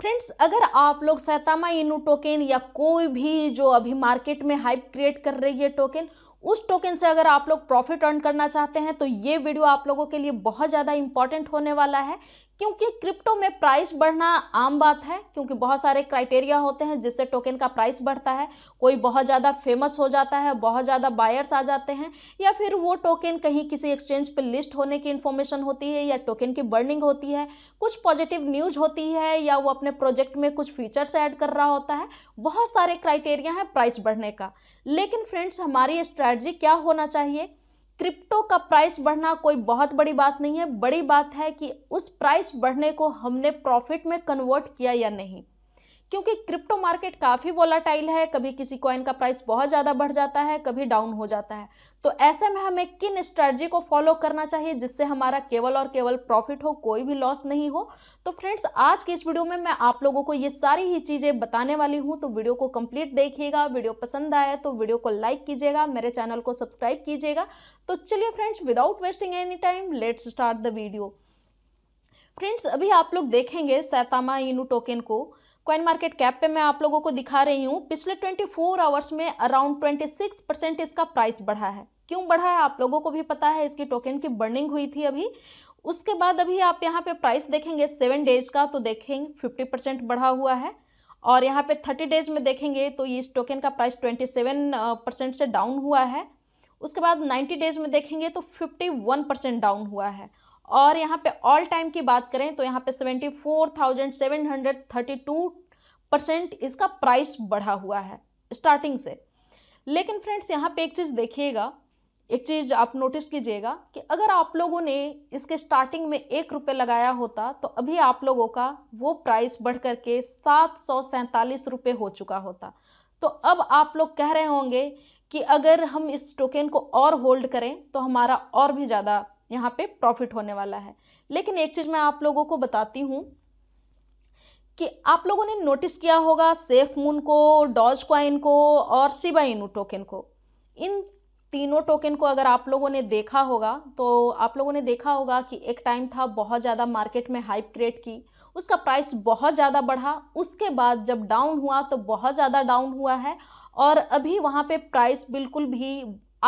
friends अगर आप लोग सैतामा इनू टोकन या कोई भी जो अभी मार्केट में हाइप क्रिएट कर रही है टोकन उस टोकन से अगर आप लोग प्रॉफिट अर्न करना चाहते हैं तो ये वीडियो आप लोगों के लिए बहुत ज़्यादा इंपॉर्टेंट होने वाला है क्योंकि क्रिप्टो में प्राइस बढ़ना आम बात है क्योंकि बहुत सारे क्राइटेरिया होते हैं जिससे टोकन का प्राइस बढ़ता है कोई बहुत ज़्यादा फेमस हो जाता है बहुत ज़्यादा बायर्स आ जाते हैं या फिर वो टोकन कहीं किसी एक्सचेंज पर लिस्ट होने की इन्फॉर्मेशन होती है या टोकन की बर्निंग होती है कुछ पॉजिटिव न्यूज होती है या वो अपने प्रोजेक्ट में कुछ फीचर्स ऐड कर रहा होता है बहुत सारे क्राइटेरिया हैं प्राइस बढ़ने का लेकिन फ्रेंड्स हमारी स्ट्रैटी क्या होना चाहिए क्रिप्टो का प्राइस बढ़ना कोई बहुत बड़ी बात नहीं है बड़ी बात है कि उस प्राइस बढ़ने को हमने प्रॉफिट में कन्वर्ट किया या नहीं क्योंकि क्रिप्टो मार्केट काफ़ी वोलाटाइल है कभी किसी कॉइन का प्राइस बहुत ज़्यादा बढ़ जाता है कभी डाउन हो जाता है तो ऐसे में हमें किन स्ट्रेटजी को फॉलो करना चाहिए जिससे हमारा केवल और केवल प्रॉफिट हो कोई भी लॉस नहीं हो तो फ्रेंड्स आज की इस वीडियो में मैं आप लोगों को ये सारी ही चीज़ें बताने वाली हूँ तो वीडियो को कंप्लीट देखिएगा वीडियो पसंद आए तो वीडियो को लाइक कीजिएगा मेरे चैनल को सब्सक्राइब कीजिएगा तो चलिए friends without wasting any time let's start the video friends अभी आप लोग देखेंगे सैतामा इनू टोकन को क्वाइन मार्केट कैप पे मैं आप लोगों को दिखा रही हूँ पिछले 24 आवर्स में अराउंड 26 परसेंट इसका प्राइस बढ़ा है क्यों बढ़ा है आप लोगों को भी पता है इसकी टोकन की बर्निंग हुई थी अभी उसके बाद अभी आप यहाँ पे प्राइस देखेंगे सेवन डेज का तो देखेंगे फिफ्टी परसेंट बढ़ा हुआ है और यहाँ पे थर्टी डेज में देखेंगे तो इस टोकन का प्राइस ट्वेंटी सेवन परसेंट से डाउन हुआ है उसके बाद नाइन्टी डेज में देखेंगे तो फिफ्टी वन परसेंट डाउन हुआ है और यहाँ पे ऑल टाइम की बात करें तो यहाँ पे seventy four thousand seven hundred thirty two percent इसका प्राइस बढ़ा हुआ है स्टार्टिंग से लेकिन फ्रेंड्स यहाँ पे एक चीज़ देखिएगा एक चीज़ आप नोटिस कीजिएगा कि अगर आप लोगों ने इसके स्टार्टिंग में एक रुपये लगाया होता तो अभी आप लोगों का वो प्राइस बढ़ कर के सात सौ सैंतालीस रुपये हो चुका होता तो अब आप लोग कह रहे होंगे कि अगर हम इस टोकन को और होल्ड करें तो हमारा और भी ज़्यादा यहाँ पे प्रॉफिट होने वाला है लेकिन एक चीज़ मैं आप लोगों को बताती हूँ कि आप लोगों ने नोटिस किया होगा सेफ मून को डॉज क्वाइन को और सिबा इनू टोकन को इन तीनों टोकन को अगर आप लोगों ने देखा होगा तो आप लोगों ने देखा होगा कि एक टाइम था बहुत ज़्यादा मार्केट में हाइप क्रिएट की उसका प्राइस बहुत ज़्यादा बढ़ा उसके बाद जब डाउन हुआ तो बहुत ज़्यादा डाउन हुआ है और अभी वहाँ पे प्राइस बिल्कुल भी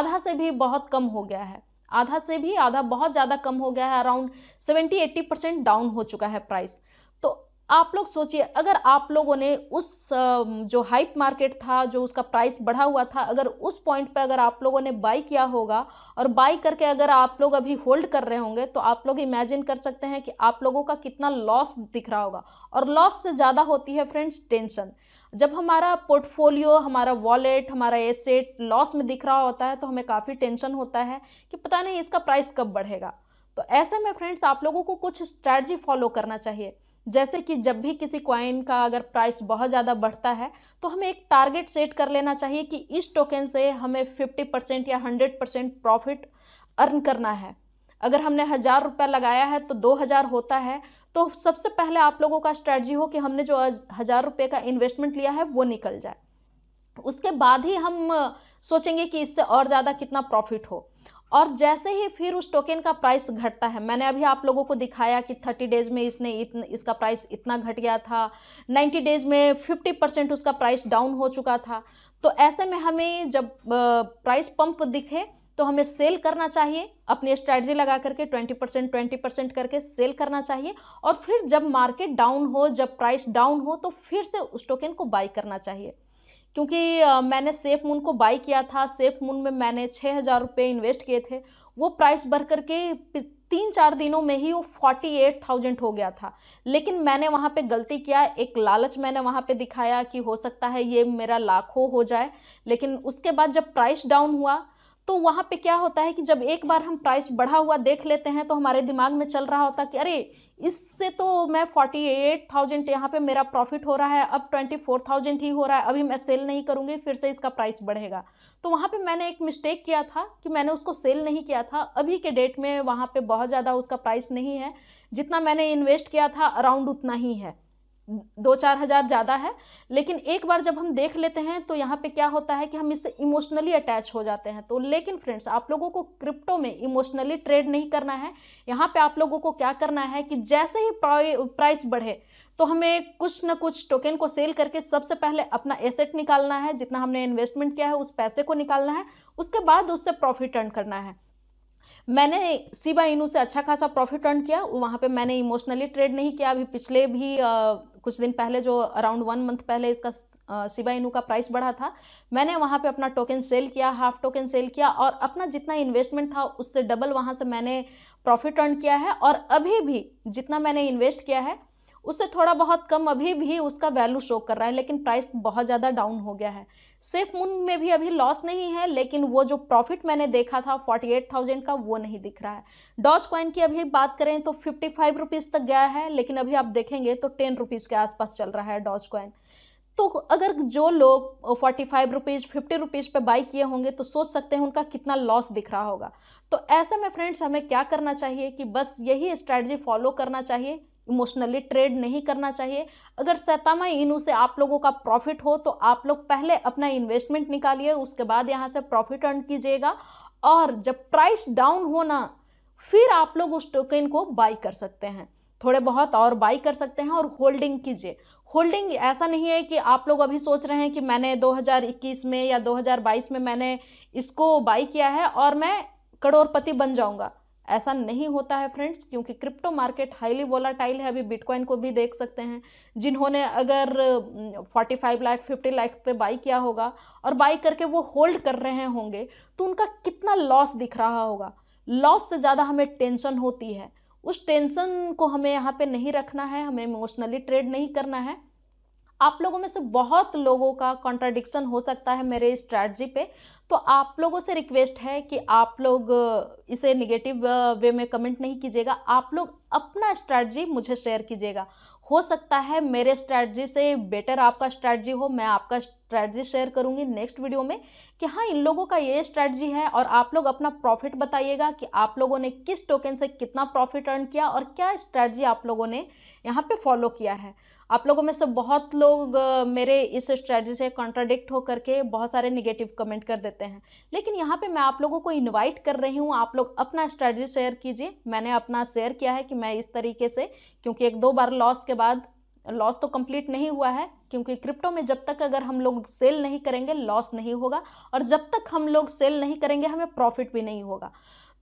आधा से भी बहुत कम हो गया है आधा से भी आधा बहुत ज़्यादा कम हो गया है around seventy eighty percent down हो चुका है प्राइस तो आप लोग सोचिए अगर आप लोगों ने उस जो हाइप मार्केट था जो उसका प्राइस बढ़ा हुआ था अगर उस पॉइंट पे अगर आप लोगों ने बाई किया होगा और बाई करके अगर आप लोग अभी होल्ड कर रहे होंगे तो आप लोग इमेजिन कर सकते हैं कि आप लोगों का कितना लॉस दिख रहा होगा और लॉस से ज़्यादा होती है फ्रेंड्स टेंशन जब हमारा पोर्टफोलियो हमारा वॉलेट हमारा एसेट लॉस में दिख रहा होता है तो हमें काफ़ी टेंशन होता है कि पता नहीं इसका प्राइस कब बढ़ेगा तो ऐसे में फ्रेंड्स आप लोगों को कुछ स्ट्रैटी फॉलो करना चाहिए जैसे कि जब भी किसी क्वाइन का अगर प्राइस बहुत ज़्यादा बढ़ता है तो हमें एक टारगेट सेट कर लेना चाहिए कि इस टोकन से हमें 50 परसेंट या 100 परसेंट प्रॉफिट अर्न करना है अगर हमने हज़ार रुपया लगाया है तो दो हज़ार होता है तो सबसे पहले आप लोगों का स्ट्रेटजी हो कि हमने जो हज़ार रुपये का इन्वेस्टमेंट लिया है वो निकल जाए उसके बाद ही हम सोचेंगे कि इससे और ज़्यादा कितना प्रॉफिट हो और जैसे ही फिर उस टोकन का प्राइस घटता है मैंने अभी आप लोगों को दिखाया कि थर्टी डेज़ में इसने इतन, इसका प्राइस इतना घट गया था नाइन्टी डेज़ में फिफ्टी परसेंट उसका प्राइस डाउन हो चुका था तो ऐसे में हमें जब प्राइस पंप दिखे तो हमें सेल करना चाहिए अपनी स्ट्रैटी लगा करके ट्वेंटी परसेंट ट्वेंटी परसेंट करके सेल करना चाहिए और फिर जब मार्केट डाउन हो जब प्राइस डाउन हो तो फिर से उस टोकन को बाई करना चाहिए क्योंकि मैंने सेफ मून को बाई किया था सेफ मून में मैंने छः हज़ार रुपये इन्वेस्ट किए थे वो प्राइस बढ़ करके तीन चार दिनों में ही वो फोर्टी एट थाउजेंड हो गया था लेकिन मैंने वहाँ पे गलती किया एक लालच मैंने वहाँ पे दिखाया कि हो सकता है ये मेरा लाखों हो जाए लेकिन उसके बाद जब प्राइस डाउन हुआ तो वहाँ पे क्या होता है कि जब एक बार हम प्राइस बढ़ा हुआ देख लेते हैं तो हमारे दिमाग में चल रहा होता कि अरे इससे तो मैं फोर्टी एट थाउजेंड यहाँ पर मेरा प्रॉफिट हो रहा है अब ट्वेंटी फोर थाउजेंड ही हो रहा है अभी मैं सेल नहीं करूँगी फिर से इसका प्राइस बढ़ेगा तो वहाँ पे मैंने एक मिस्टेक किया था कि मैंने उसको सेल नहीं किया था अभी के डेट में वहाँ पर बहुत ज़्यादा उसका प्राइस नहीं है जितना मैंने इन्वेस्ट किया था अराउंड उतना ही है दो चार हज़ार ज़्यादा है लेकिन एक बार जब हम देख लेते हैं तो यहाँ पे क्या होता है कि हम इससे इमोशनली अटैच हो जाते हैं तो लेकिन फ्रेंड्स आप लोगों को क्रिप्टो में इमोशनली ट्रेड नहीं करना है यहाँ पे आप लोगों को क्या करना है कि जैसे ही प्राइस बढ़े तो हमें कुछ ना कुछ टोकन को सेल करके सबसे पहले अपना एसेट निकालना है जितना हमने इन्वेस्टमेंट किया है उस पैसे को निकालना है उसके बाद उससे प्रॉफिट अर्न करना है मैंने सीबा इनू से अच्छा खासा प्रॉफिट अर्न किया वहाँ पे मैंने इमोशनली ट्रेड नहीं किया अभी पिछले भी आ, कुछ दिन पहले जो अराउंड वन मंथ पहले इसका आ, सीबा इनू का प्राइस बढ़ा था मैंने वहाँ पे अपना टोकन सेल किया हाफ टोकन सेल किया और अपना जितना इन्वेस्टमेंट था उससे डबल वहाँ से मैंने प्रॉफिट अर्न किया है और अभी भी जितना मैंने इन्वेस्ट किया है उससे थोड़ा बहुत कम अभी भी उसका वैल्यू शो कर रहा है लेकिन प्राइस बहुत ज़्यादा डाउन हो गया है सेफ मून में भी अभी लॉस नहीं है लेकिन वो जो प्रॉफिट मैंने देखा था 48,000 का वो नहीं दिख रहा है डॉज कॉइन की अभी बात करें तो फिफ्टी फाइव रुपीज़ तक गया है लेकिन अभी आप देखेंगे तो टेन रुपीज़ के आसपास चल रहा है डॉज कॉइन तो अगर जो लोग forty five rupees fifty rupees पर बाई किए होंगे तो सोच सकते हैं उनका कितना लॉस दिख रहा होगा तो ऐसे में फ्रेंड्स हमें क्या करना चाहिए कि बस यही स्ट्रैटी फॉलो करना चाहिए इमोशनली ट्रेड नहीं करना चाहिए अगर सतामा इनू से आप लोगों का प्रॉफिट हो तो आप लोग पहले अपना इन्वेस्टमेंट निकालिए उसके बाद यहाँ से प्रॉफिट अर्न कीजिएगा और जब प्राइस डाउन होना फिर आप लोग उस टोकन को बाई कर सकते हैं थोड़े बहुत और बाई कर सकते हैं और होल्डिंग कीजिए होल्डिंग ऐसा नहीं है कि आप लोग अभी सोच रहे हैं कि मैंने 2021 में या 2022 में मैंने इसको बाई किया है और मैं करोड़पति बन जाऊंगा ऐसा नहीं होता है फ्रेंड्स क्योंकि क्रिप्टो मार्केट हाईली वोलाटाइल है अभी बिटकॉइन को भी देख सकते हैं जिन्होंने अगर 45 लाख 50 लाख पे बाई किया होगा और बाई करके वो होल्ड कर रहे होंगे तो उनका कितना लॉस दिख रहा होगा लॉस से ज़्यादा हमें टेंशन होती है उस टेंशन को हमें यहाँ पे नहीं रखना है हमें इमोशनली ट्रेड नहीं करना है आप लोगों में से बहुत लोगों का कॉन्ट्राडिक्शन हो सकता है मेरे स्ट्रैटजी पे तो आप लोगों से रिक्वेस्ट है कि आप लोग इसे निगेटिव वे में कमेंट नहीं कीजिएगा आप लोग अपना स्ट्रैटी मुझे शेयर कीजिएगा हो सकता है मेरे स्ट्रैटजी से बेटर आपका स्ट्रैटजी हो मैं आपका स्ट्रैटजी शेयर करूंगी नेक्स्ट वीडियो में कि हाँ इन लोगों का ये स्ट्रैटजी है और आप लोग अपना प्रॉफिट बताइएगा कि आप लोगों ने किस टोकन से कितना प्रॉफिट अर्न किया और क्या स्ट्रैटी आप लोगों ने यहाँ पे फॉलो किया है आप लोगों में से बहुत लोग मेरे इस स्ट्रेटजी से कॉन्ट्राडिक्ट होकर के बहुत सारे निगेटिव कमेंट कर देते हैं लेकिन यहाँ पे मैं आप लोगों को इनवाइट कर रही हूँ आप लोग अपना स्ट्रेटजी शेयर कीजिए मैंने अपना शेयर किया है कि मैं इस तरीके से क्योंकि एक दो बार लॉस के बाद लॉस तो कंप्लीट नहीं हुआ है क्योंकि क्रिप्टो में जब तक अगर हम लोग सेल नहीं करेंगे लॉस नहीं होगा और जब तक हम लोग सेल नहीं करेंगे हमें प्रॉफिट भी नहीं होगा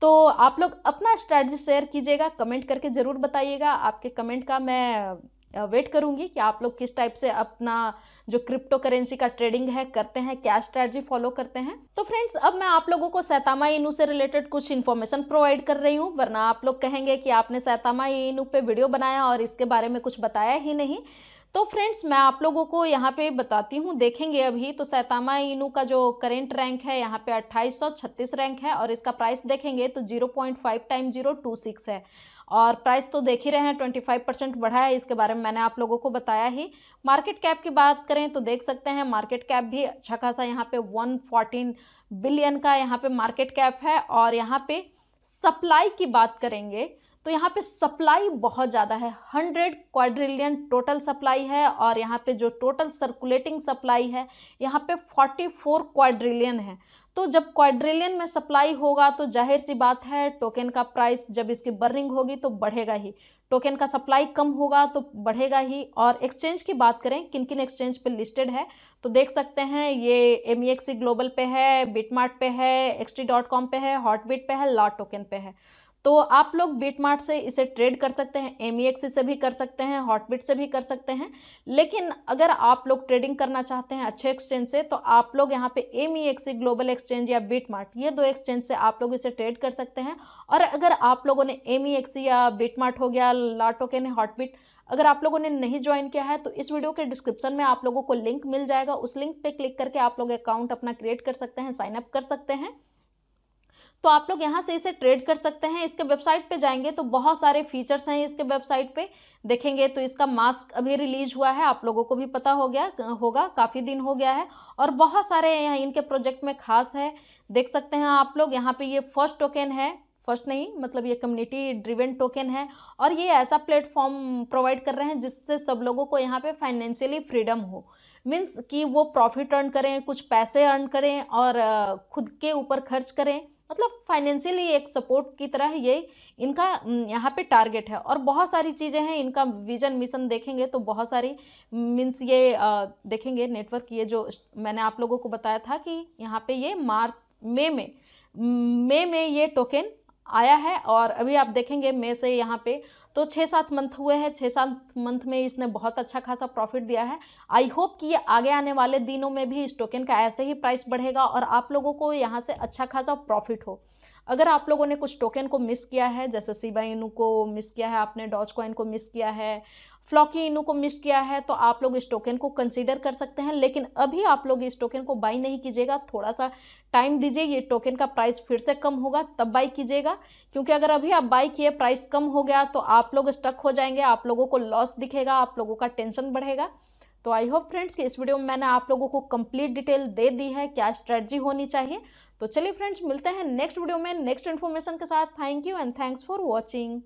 तो आप लोग अपना स्ट्रैटी शेयर कीजिएगा कमेंट करके ज़रूर बताइएगा आपके कमेंट का मैं वेट करूंगी कि आप लोग किस टाइप से अपना जो क्रिप्टो करेंसी का ट्रेडिंग है करते हैं क्या स्ट्रैटी फॉलो करते हैं तो फ्रेंड्स अब मैं आप लोगों को सैतामा इनू से रिलेटेड कुछ इन्फॉर्मेशन प्रोवाइड कर रही हूँ वरना आप लोग कहेंगे कि आपने सैतामा इनू पे वीडियो बनाया और इसके बारे में कुछ बताया ही नहीं तो फ्रेंड्स मैं आप लोगों को यहाँ पे बताती हूँ देखेंगे अभी तो सैतामा इनू का जो करेंट रैंक है यहाँ पे अट्ठाईस रैंक है और इसका प्राइस देखेंगे तो फाइव टाइम सिक्स है और प्राइस तो देख ही रहे हैं 25 परसेंट बढ़ा है इसके बारे में मैंने आप लोगों को बताया ही मार्केट कैप की बात करें तो देख सकते हैं मार्केट कैप भी अच्छा खासा यहाँ पे 114 बिलियन का यहाँ पे मार्केट कैप है और यहाँ पे सप्लाई की बात करेंगे तो यहाँ पे सप्लाई बहुत ज़्यादा है हंड्रेड क्वाड्रिलियन टोटल सप्लाई है और यहाँ पे जो टोटल सर्कुलेटिंग सप्लाई है यहाँ पे फोर्टी फोर क्वाड्रिलियन है तो जब क्वाड्रिलियन में सप्लाई होगा तो जाहिर सी बात है टोकन का प्राइस जब इसकी बर्निंग होगी तो बढ़ेगा ही टोकन का सप्लाई कम होगा तो बढ़ेगा ही और एक्सचेंज की बात करें किन किन एक्सचेंज पे लिस्टेड है तो देख सकते हैं ये एम ग्लोबल e पे है बिटमार्ट पे है एक्सटी डॉट कॉम पे है हॉटबिट पे है लॉट टोकन पे है तो आप लोग बीटमार्ट से इसे ट्रेड कर सकते हैं एम e से भी कर सकते हैं हॉटबिट से भी कर सकते हैं लेकिन अगर आप लोग ट्रेडिंग करना चाहते हैं अच्छे एक्सचेंज से तो आप लोग यहाँ पे एम ग्लोबल एक्सचेंज या बीटमार्ट ये दो एक्सचेंज से आप लोग इसे ट्रेड कर सकते हैं और अगर आप लोगों ने एम e या बीटमार्ट हो गया लाटोकेन हॉटबिट अगर आप लोगों ने नहीं ज्वाइन किया है तो इस वीडियो के डिस्क्रिप्शन में आप लोगों को लिंक मिल जाएगा उस लिंक पे क्लिक करके आप लोग अकाउंट अपना क्रिएट कर सकते हैं साइनअप कर सकते हैं तो आप लोग यहाँ से इसे ट्रेड कर सकते हैं इसके वेबसाइट पे जाएंगे तो बहुत सारे फीचर्स हैं इसके वेबसाइट पे देखेंगे तो इसका मास्क अभी रिलीज हुआ है आप लोगों को भी पता हो गया होगा काफ़ी दिन हो गया है और बहुत सारे यहाँ इनके प्रोजेक्ट में खास है देख सकते हैं आप लोग यहाँ पे ये फर्स्ट टोकन है फर्स्ट नहीं मतलब ये कम्युनिटी ड्रिवन टोकन है और ये ऐसा प्लेटफॉर्म प्रोवाइड कर रहे हैं जिससे सब लोगों को यहाँ पे फाइनेंशियली फ्रीडम हो मीन्स कि वो प्रॉफिट अर्न करें कुछ पैसे अर्न करें और खुद के ऊपर खर्च करें मतलब फाइनेंशियली एक सपोर्ट की तरह ये इनका यहाँ पे टारगेट है और बहुत सारी चीज़ें हैं इनका विजन मिशन देखेंगे तो बहुत सारी मीन्स ये देखेंगे नेटवर्क ये जो मैंने आप लोगों को बताया था कि यहाँ पे ये मार्च मई में मई में, में ये टोकन आया है और अभी आप देखेंगे मई से यहाँ पर तो छः सात मंथ हुए हैं छः सात मंथ में इसने बहुत अच्छा खासा प्रॉफिट दिया है आई होप कि ये आगे आने वाले दिनों में भी इस टोकन का ऐसे ही प्राइस बढ़ेगा और आप लोगों को यहाँ से अच्छा खासा प्रॉफिट हो अगर आप लोगों ने कुछ टोकन को मिस किया है जैसे सीबा को मिस किया है आपने डॉज कॉइन को मिस किया है फ्लॉकी इनू को मिस किया है तो आप लोग इस टोकन को कंसिडर कर सकते हैं लेकिन अभी आप लोग इस टोकन को बाई नहीं कीजिएगा थोड़ा सा टाइम दीजिए ये टोकन का प्राइस फिर से कम होगा तब बाई कीजिएगा क्योंकि अगर अभी आप बाई किए प्राइस कम हो गया तो आप लोग स्टक हो जाएंगे आप लोगों को लॉस दिखेगा आप लोगों का टेंशन बढ़ेगा तो आई होप फ्रेंड्स कि इस वीडियो में मैंने आप लोगों को कंप्लीट डिटेल दे दी है क्या स्ट्रेटजी होनी चाहिए तो चलिए फ्रेंड्स मिलते हैं नेक्स्ट वीडियो में नेक्स्ट इन्फॉर्मेशन के साथ thank you and thanks for watching